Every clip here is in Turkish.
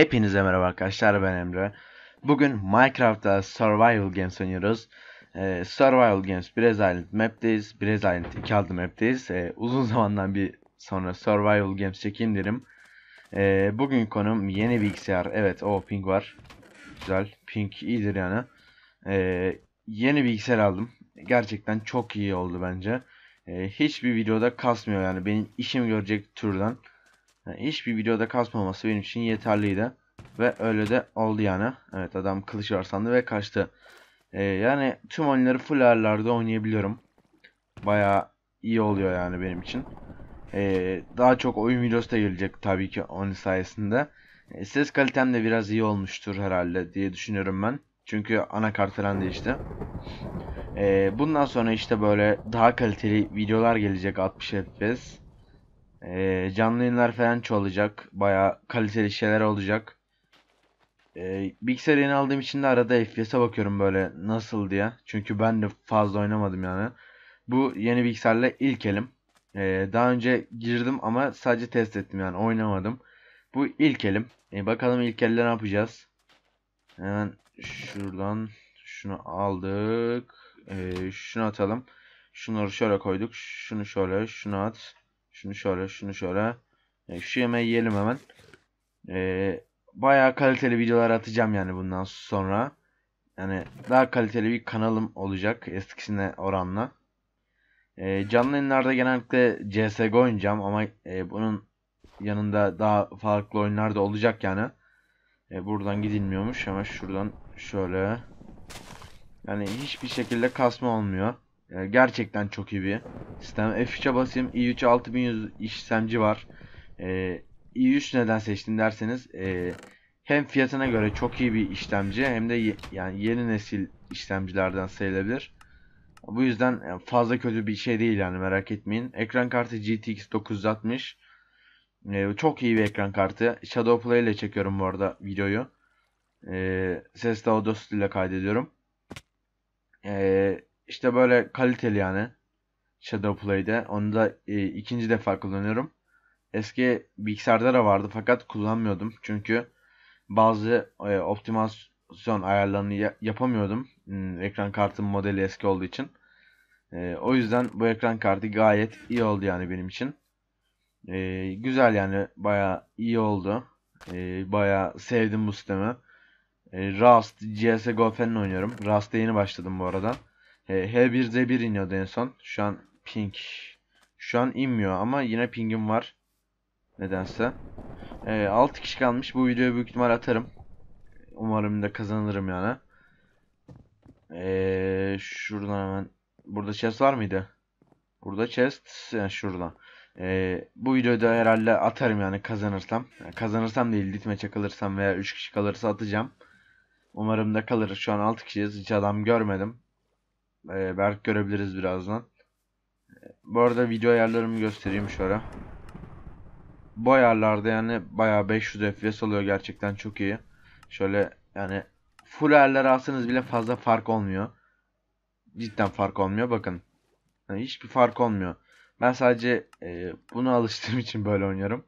Hepinize merhaba arkadaşlar ben Emre. Bugün Minecraft'ta Survival Games oynuyoruz. Ee, Survival Games Brez Island Map'teyiz. Brez Island 2 adlı map'teyiz. Ee, uzun zamandan bir sonra Survival Games çekeyim derim. Ee, bugün konum yeni bilgisayar. Evet o pink var. Güzel. pink iyidir yani. Ee, yeni bilgisayar aldım. Gerçekten çok iyi oldu bence. Ee, hiçbir videoda kasmıyor yani benim işim görecek türden. Yani hiçbir videoda kasmaması benim için yeterliydi. Ve öyle de oldu yani. Evet adam kılıç var sandı ve kaçtı. Ee, yani tüm oyunları full ayarlarda oynayabiliyorum. Baya iyi oluyor yani benim için. Ee, daha çok oyun videosu da gelecek tabii ki onun sayesinde. Ee, ses kalitem de biraz iyi olmuştur herhalde diye düşünüyorum ben. Çünkü anakart falan değişti. Ee, bundan sonra işte böyle daha kaliteli videolar gelecek 60 FPS. Ee, canlı yayınlar falan çoğalacak. Baya kaliteli şeyler olacak. E, ee, bilgisayar yeni aldığım için de arada FPS'e bakıyorum böyle nasıl diye. Çünkü ben de fazla oynamadım yani. Bu yeni bilgisayarla ilk elim. E, daha önce girdim ama sadece test ettim yani oynamadım. Bu ilk elim. E, bakalım ilk elle ne yapacağız. Hemen şuradan şunu aldık. E, şunu atalım. Şunları şöyle koyduk. Şunu şöyle, şunu at. Şunu şöyle, şunu şöyle. E, şu yemeği yiyelim hemen. Eee bayağı kaliteli videolar atacağım yani bundan sonra. Yani daha kaliteli bir kanalım olacak eskisine oranla. E, canlı yayınlarda genellikle CSGO oynayacağım ama e, bunun yanında daha farklı oyunlar da olacak yani. E, buradan gidilmiyormuş ama şuradan şöyle. Yani hiçbir şekilde kasma olmuyor. E, gerçekten çok iyi bir sistem. F3'e basayım. i3 6100 işlemci var. E, i3 neden seçtim derseniz e, hem fiyatına göre çok iyi bir işlemci hem de ye, yani yeni nesil işlemcilerden sayılabilir. Bu yüzden e, fazla kötü bir şey değil yani merak etmeyin. Ekran kartı GTX 960. Ee, çok iyi bir ekran kartı. Shadowplay ile çekiyorum bu arada videoyu. Ee, ses de Audacity ile kaydediyorum. Ee, işte böyle kaliteli yani. Shadowplay'de. Onu da e, ikinci defa kullanıyorum eski bilgisayarda da vardı fakat kullanmıyordum. Çünkü bazı e, optimizasyon ayarlarını ya- yapamıyordum. Hmm, ekran kartım modeli eski olduğu için. E, o yüzden bu ekran kartı gayet iyi oldu yani benim için. E, güzel yani baya iyi oldu. E, baya sevdim bu sistemi. E, Rust, CSGO falan oynuyorum. Rust'a yeni başladım bu arada. E, H1Z1 iniyordu en son. Şu an ping. Şu an inmiyor ama yine pingim var. Nedense. Ee, 6 kişi kalmış. Bu videoyu büyük ihtimal atarım. Umarım da kazanırım yani. Ee, şuradan hemen. Burada chest var mıydı? Burada chest. Yani şurada. Ee, bu videoda herhalde atarım yani kazanırsam. Yani kazanırsam değil ditmeçe kalırsam veya 3 kişi kalırsa atacağım. Umarım da kalırız. Şu an 6 kişiyiz. Hiç adam görmedim. Ee, belki görebiliriz birazdan. Ee, bu arada video ayarlarımı göstereyim şöyle bu ayarlarda yani bayağı 500 FPS oluyor gerçekten çok iyi. Şöyle yani full ayarlar alsanız bile fazla fark olmuyor. Cidden fark olmuyor bakın. Yani hiçbir fark olmuyor. Ben sadece e, buna alıştığım için böyle oynuyorum.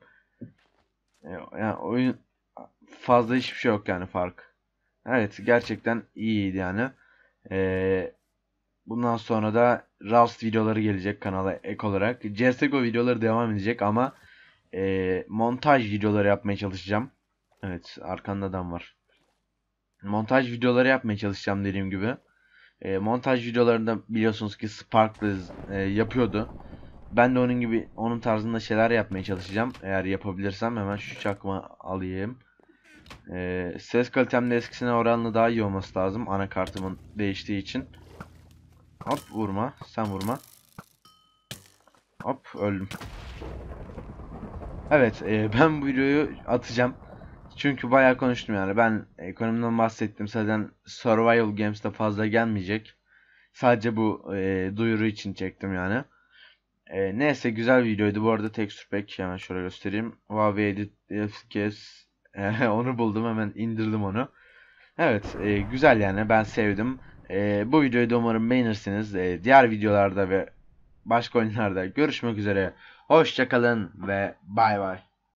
E, yani oyun fazla hiçbir şey yok yani fark. Evet gerçekten iyiydi yani. E, bundan sonra da Rust videoları gelecek kanala ek olarak. CSGO videoları devam edecek ama e, montaj videoları yapmaya çalışacağım. Evet arkanda adam var. Montaj videoları yapmaya çalışacağım dediğim gibi. E, montaj videolarında biliyorsunuz ki Sparkles e, yapıyordu. Ben de onun gibi onun tarzında şeyler yapmaya çalışacağım. Eğer yapabilirsem hemen şu çakma alayım. E, ses kalitem de eskisine oranlı daha iyi olması lazım. Anakartımın değiştiği için. Hop vurma. Sen vurma. Hop öldüm. Evet e, ben bu videoyu atacağım. Çünkü bayağı konuştum yani. Ben ekonomiden bahsettim. Zaten Survival Games'te fazla gelmeyecek. Sadece bu e, duyuru için çektim yani. E, neyse güzel videoydu. Bu arada texture pack hemen şöyle göstereyim. Huawei Edit FPS onu buldum hemen indirdim onu. Evet e, güzel yani ben sevdim. E, bu videoyu da umarım beğenirsiniz. E, diğer videolarda ve başka oyunlarda görüşmek üzere. Hoşçakalın ve bay bay.